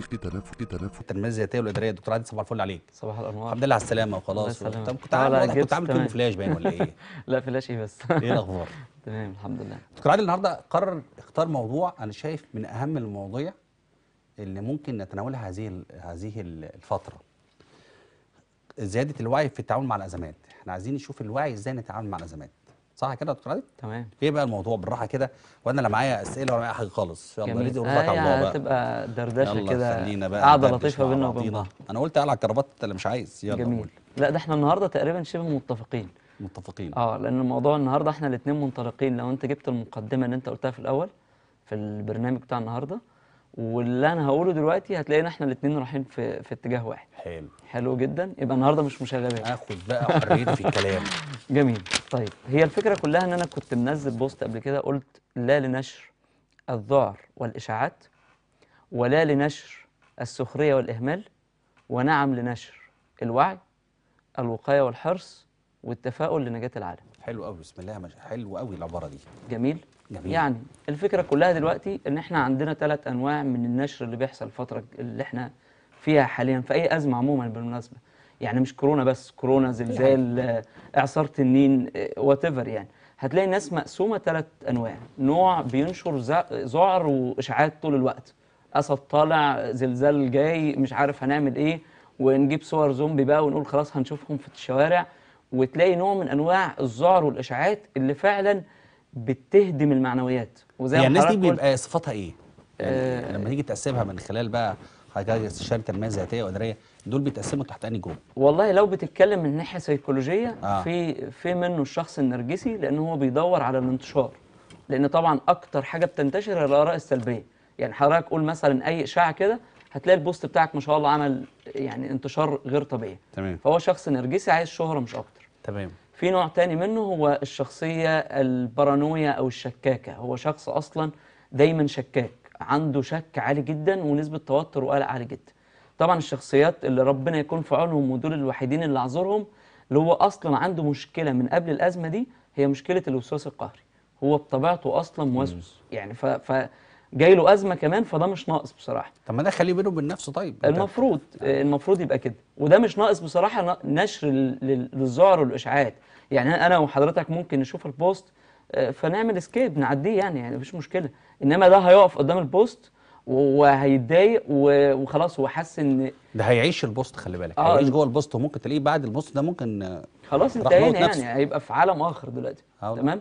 تحقيق تنافس تنافس التنميه الذاتيه والاداريه دكتور عادل صباح الفل عليك صباح الانوار الحمد لله على السلامه وخلاص طب كنت عامل كنت عامل كله فلاش باين ولا ايه لا فلاش ايه بس ايه الاخبار تمام الحمد لله دكتور عادل النهارده قرر اختار موضوع انا شايف من اهم المواضيع اللي ممكن نتناولها هذه هذه الفتره زياده الوعي في التعامل مع الازمات احنا عايزين نشوف الوعي ازاي نتعامل مع الازمات صح كده يا دكتور عادل؟ تمام ايه بقى الموضوع بالراحه كده وانا لا معايا اسئله ولا معايا حاجه خالص يلا ريدي نقول لك على آه، الله يعني بقى تبقى دردشه كده خلينا بقى قاعده لطيفه بينا وبينك انا قلت اقلع انت اللي مش عايز يلا جميل لا ده احنا النهارده تقريبا شبه متفقين متفقين اه لان الموضوع النهارده احنا الاثنين منطلقين لو انت جبت المقدمه اللي انت قلتها في الاول في البرنامج بتاع النهارده واللي انا هقوله دلوقتي هتلاقينا احنا الاثنين رايحين في في اتجاه واحد حلو حلو جدا يبقى النهارده مش مشاغبات اخد بقى حريتي في الكلام جميل طيب هي الفكره كلها ان انا كنت منزل بوست قبل كده قلت لا لنشر الذعر والاشاعات ولا لنشر السخريه والاهمال ونعم لنشر الوعي الوقايه والحرص والتفاؤل لنجاه العالم حلو قوي بسم الله ما حلو قوي العباره دي جميل جميل. يعني الفكره كلها دلوقتي ان احنا عندنا ثلاث انواع من النشر اللي بيحصل الفتره اللي احنا فيها حاليا في اي ازمه عموما بالمناسبه يعني مش كورونا بس كورونا زلزال اعصار تنين وات يعني هتلاقي الناس مقسومه ثلاث انواع نوع بينشر ذعر واشاعات طول الوقت اسد طالع زلزال جاي مش عارف هنعمل ايه ونجيب صور زومبي بقى ونقول خلاص هنشوفهم في الشوارع وتلاقي نوع من انواع الذعر والاشاعات اللي فعلا بتهدم المعنويات وزي يعني الناس دي بيبقى صفاتها ايه؟ يعني آه لما تيجي تقسمها من خلال بقى حضرتك استشاره تنميه ذاتيه واداريه دول بيتقسموا تحت انهي جروب؟ والله لو بتتكلم من ناحيه سيكولوجيه آه. في في منه الشخص النرجسي لان هو بيدور على الانتشار لان طبعا اكتر حاجه بتنتشر الاراء السلبيه يعني حضرتك قول مثلا اي اشاعه كده هتلاقي البوست بتاعك ما شاء الله عمل يعني انتشار غير طبيعي تمام فهو شخص نرجسي عايز شهره مش اكتر تمام في نوع تاني منه هو الشخصية البارانويا أو الشكاكة هو شخص أصلا دايما شكاك عنده شك عالي جدا ونسبة توتر وقلق عالي جدا طبعا الشخصيات اللي ربنا يكون في عونهم ودول الوحيدين اللي أعذرهم اللي هو أصلا عنده مشكلة من قبل الأزمة دي هي مشكلة الوسواس القهري هو بطبيعته أصلا موسوس يعني ف... ف... جاي له ازمه كمان فده مش ناقص بصراحه طب ما ده خليه بينه وبين نفسه طيب المفروض طيب. المفروض يبقى كده وده مش ناقص بصراحه نشر للذعر والاشاعات يعني انا وحضرتك ممكن نشوف البوست آه، فنعمل اسكيب نعديه يعني يعني مفيش مشكله انما ده هيقف قدام البوست وهيتضايق وخلاص هو حاسس ان ده هيعيش البوست خلي بالك آه هيعيش جوه البوست وممكن تلاقيه بعد البوست ده ممكن خلاص انتهينا يعني هيبقى في عالم اخر دلوقتي آه، تمام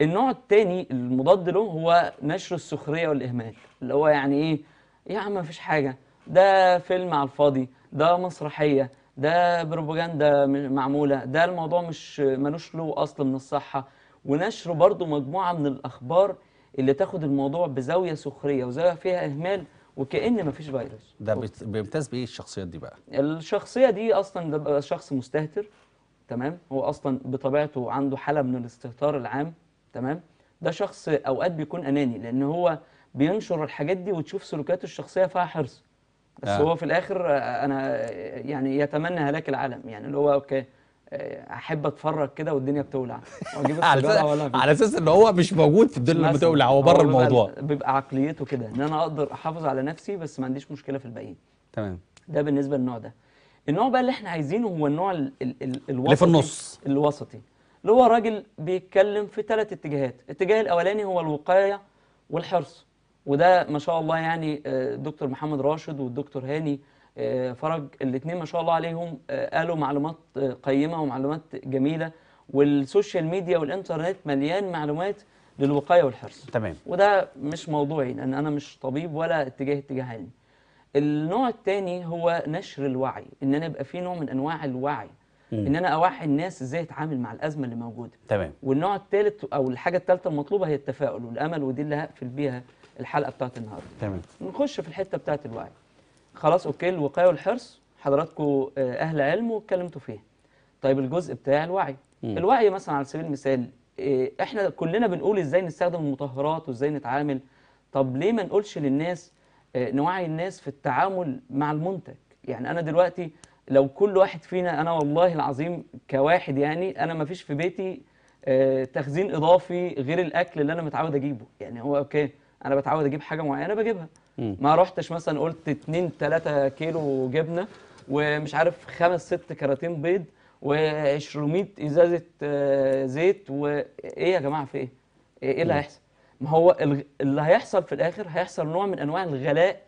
النوع الثاني المضاد له هو نشر السخريه والاهمال اللي هو يعني ايه يا عم مفيش حاجه ده فيلم على الفاضي ده مسرحيه ده بروباجندا معموله ده الموضوع مش ملوش له اصل من الصحه ونشر برضو مجموعه من الاخبار اللي تاخد الموضوع بزاويه سخريه وزاويه فيها اهمال وكأن مفيش فيروس ده بيمتاز بايه الشخصيات دي بقى الشخصيه دي اصلا ده شخص مستهتر تمام هو اصلا بطبيعته عنده حاله من الاستهتار العام تمام ده شخص اوقات بيكون اناني لان هو بينشر الحاجات دي وتشوف سلوكاته الشخصيه فيها حرص بس آه. هو في الاخر انا يعني يتمنى هلاك العالم يعني اللي هو اوكي آه، احب اتفرج كده والدنيا بتولع واجيب على اساس ان هو مش موجود في الدنيا اللي بتولع هو بره الموضوع بيبقى, بيبقى عقليته كده ان انا اقدر احافظ على نفسي بس ما عنديش مشكله في الباقيين تمام ده بالنسبه للنوع ده النوع بقى اللي احنا عايزينه هو النوع ال ال ال الوسطي اللي في النص الوسطي اللي هو راجل بيتكلم في ثلاث اتجاهات الاتجاه الاولاني هو الوقايه والحرص وده ما شاء الله يعني آه، دكتور محمد راشد والدكتور هاني آه، فرج الاثنين ما شاء الله عليهم آه، قالوا معلومات قيمه ومعلومات جميله والسوشيال ميديا والانترنت مليان معلومات للوقايه والحرص تمام وده مش موضوعي لان انا مش طبيب ولا اتجاه اتجاه علمي النوع الثاني هو نشر الوعي ان انا يبقى في نوع من انواع الوعي ان انا اوعي الناس ازاي اتعامل مع الازمه اللي موجوده تمام والنوع الثالث او الحاجه الثالثه المطلوبه هي التفاؤل والامل ودي اللي هقفل بيها الحلقه بتاعت النهارده تمام نخش في الحته بتاعت الوعي خلاص اوكي الوقايه والحرص حضراتكم آه، اهل علم واتكلمتوا فيها طيب الجزء بتاع الوعي مم. الوعي مثلا على سبيل المثال آه، احنا كلنا بنقول ازاي نستخدم المطهرات وازاي نتعامل طب ليه ما نقولش للناس آه، نوعي الناس في التعامل مع المنتج يعني انا دلوقتي لو كل واحد فينا انا والله العظيم كواحد يعني انا ما فيش في بيتي آه، تخزين اضافي غير الاكل اللي انا متعود اجيبه يعني هو اوكي انا بتعود اجيب حاجه معينه بجيبها ما رحتش مثلا قلت 2 3 كيلو جبنه ومش عارف خمس ست كراتين بيض و200 ازازه آه، زيت وايه يا جماعه في ايه ايه, إيه اللي هيحصل ما هو اللي هيحصل في الاخر هيحصل نوع من انواع الغلاء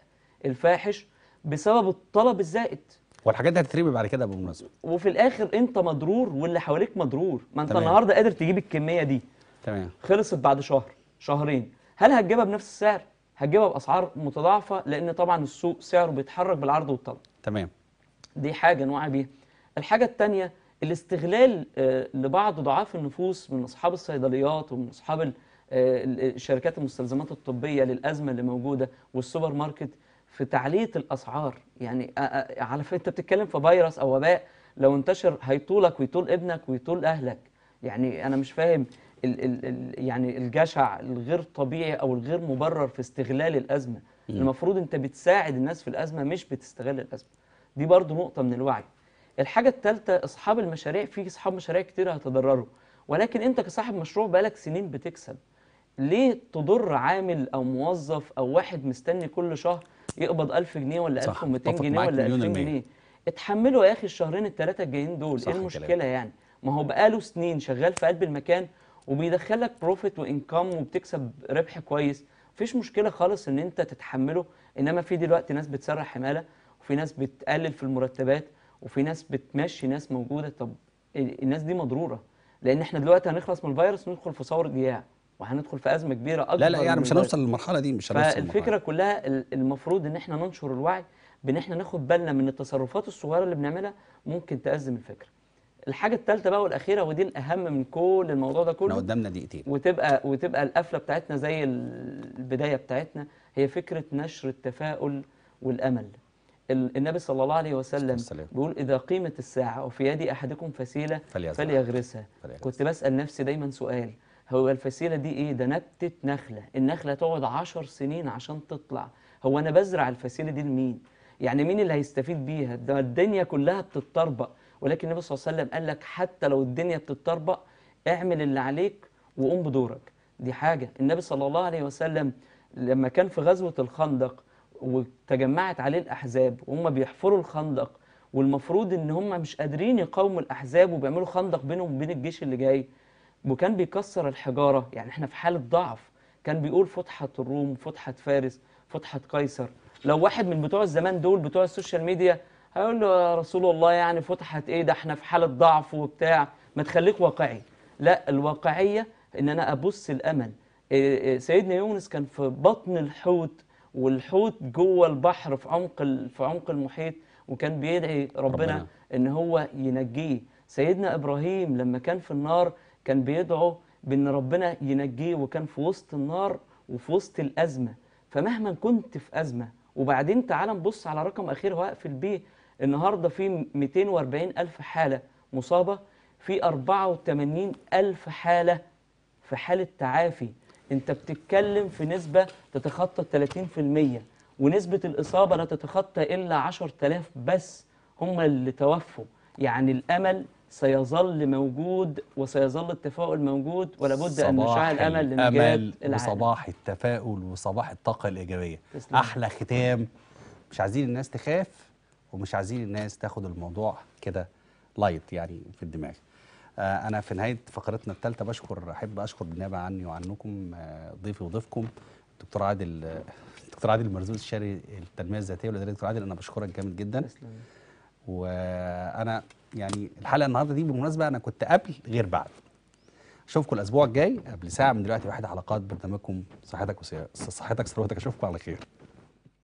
الفاحش بسبب الطلب الزائد والحاجات دي هتتربي بعد كده بالمناسبه وفي الاخر انت مضرور واللي حواليك مضرور ما انت تمام. النهارده قادر تجيب الكميه دي تمام خلصت بعد شهر شهرين هل هتجيبها بنفس السعر هتجيبها باسعار متضاعفه لان طبعا السوق سعره بيتحرك بالعرض والطلب تمام دي حاجه نوعي بيها الحاجه الثانيه الاستغلال آه، لبعض ضعاف النفوس من اصحاب الصيدليات ومن اصحاب آه، آه، شركات المستلزمات الطبيه للازمه اللي موجوده والسوبر ماركت في تعليه الاسعار يعني على فكره انت بتتكلم في فيروس او وباء لو انتشر هيطولك ويطول ابنك ويطول اهلك يعني انا مش فاهم الـ الـ الـ يعني الجشع الغير طبيعي او الغير مبرر في استغلال الازمه م. المفروض انت بتساعد الناس في الازمه مش بتستغل الازمه دي برضو نقطه من الوعي الحاجه الثالثه اصحاب المشاريع في اصحاب مشاريع كتير هيتضرروا ولكن انت كصاحب مشروع بقالك سنين بتكسب ليه تضر عامل او موظف او واحد مستني كل شهر يقبض 1000 جنيه ولا 1200 جنيه ولا 2000 جنيه اتحملوا يا اخي الشهرين الثلاثه الجايين دول ايه المشكله كلام. يعني ما هو بقاله سنين شغال في قلب المكان وبيدخلك بروفيت وانكم وبتكسب ربح كويس مفيش مشكله خالص ان انت تتحمله انما في دلوقتي ناس بتسرح حماله وفي ناس بتقلل في المرتبات وفي ناس بتمشي ناس موجوده طب الناس دي مضروره لان احنا دلوقتي هنخلص من الفيروس وندخل في ثوره جياع وهندخل في ازمه كبيره اكبر لا لا يعني مش هنوصل للمرحله دي مش هنوصل فالفكره كلها المفروض ان احنا ننشر الوعي بان احنا ناخد بالنا من التصرفات الصغيره اللي بنعملها ممكن تازم الفكره الحاجه الثالثه بقى والاخيره ودي الاهم من كل الموضوع ده كله قدامنا دقيقتين وتبقى وتبقى القفله بتاعتنا زي البدايه بتاعتنا هي فكره نشر التفاؤل والامل النبي صلى الله عليه وسلم بيقول إذا قيمت الساعة وفي يد أحدكم فسيلة فليغرسها, فليغرسها. كنت بسأل نفسي دايما سؤال هو الفسيلة دي إيه؟ ده نبتة نخلة النخلة تقعد عشر سنين عشان تطلع هو أنا بزرع الفسيلة دي لمين؟ يعني مين اللي هيستفيد بيها؟ ده الدنيا كلها بتتطربق ولكن النبي صلى الله عليه وسلم قال لك حتى لو الدنيا بتتطربق اعمل اللي عليك وقوم بدورك دي حاجة النبي صلى الله عليه وسلم لما كان في غزوة الخندق وتجمعت عليه الأحزاب وهم بيحفروا الخندق والمفروض ان هم مش قادرين يقاوموا الأحزاب وبيعملوا خندق بينهم وبين الجيش اللي جاي وكان بيكسر الحجارة يعني احنا في حالة ضعف كان بيقول فتحة الروم فتحة فارس فتحة قيصر لو واحد من بتوع الزمان دول بتوع السوشيال ميديا هيقول له يا رسول الله يعني فتحت ايه ده احنا في حالة ضعف وبتاع ما تخليك واقعي لا الواقعية ان انا ابص الامل إيه، إيه، سيدنا يونس كان في بطن الحوت والحوت جوه البحر في عمق في عمق المحيط وكان بيدعي ربنا, ربنا ان هو ينجيه سيدنا ابراهيم لما كان في النار كان بيدعو بأن ربنا ينجيه وكان في وسط النار وفي وسط الأزمة فمهما كنت في أزمة وبعدين تعال نبص على رقم أخير وأقفل بيه النهاردة في 240 ألف حالة مصابة في 84 ألف حالة في حالة تعافي أنت بتتكلم في نسبة تتخطى 30% ونسبة الإصابة لا تتخطى إلا 10000 بس هم اللي توفوا يعني الأمل سيظل موجود وسيظل التفاؤل موجود ولا بد ان نشعل الامل لنجاه العالم وصباح التفاؤل وصباح الطاقه الايجابيه تسلم. احلى ختام مش عايزين الناس تخاف ومش عايزين الناس تاخد الموضوع كده لايت يعني في الدماغ آه، انا في نهايه فقرتنا الثالثه بشكر احب اشكر بالنيابه عني وعنكم آه، ضيفي وضيفكم الدكتور عادل آه، الدكتور عادل مرزوق الشاري التنميه الذاتيه والاداريه دكتور عادل انا بشكرك جامد جدا تسلم. وانا يعني الحلقه النهارده دي بالمناسبه انا كنت قبل غير بعد اشوفكم الاسبوع الجاي قبل ساعه من دلوقتي واحد حلقات برنامجكم صحتك وصحتك ثروتك اشوفكم على خير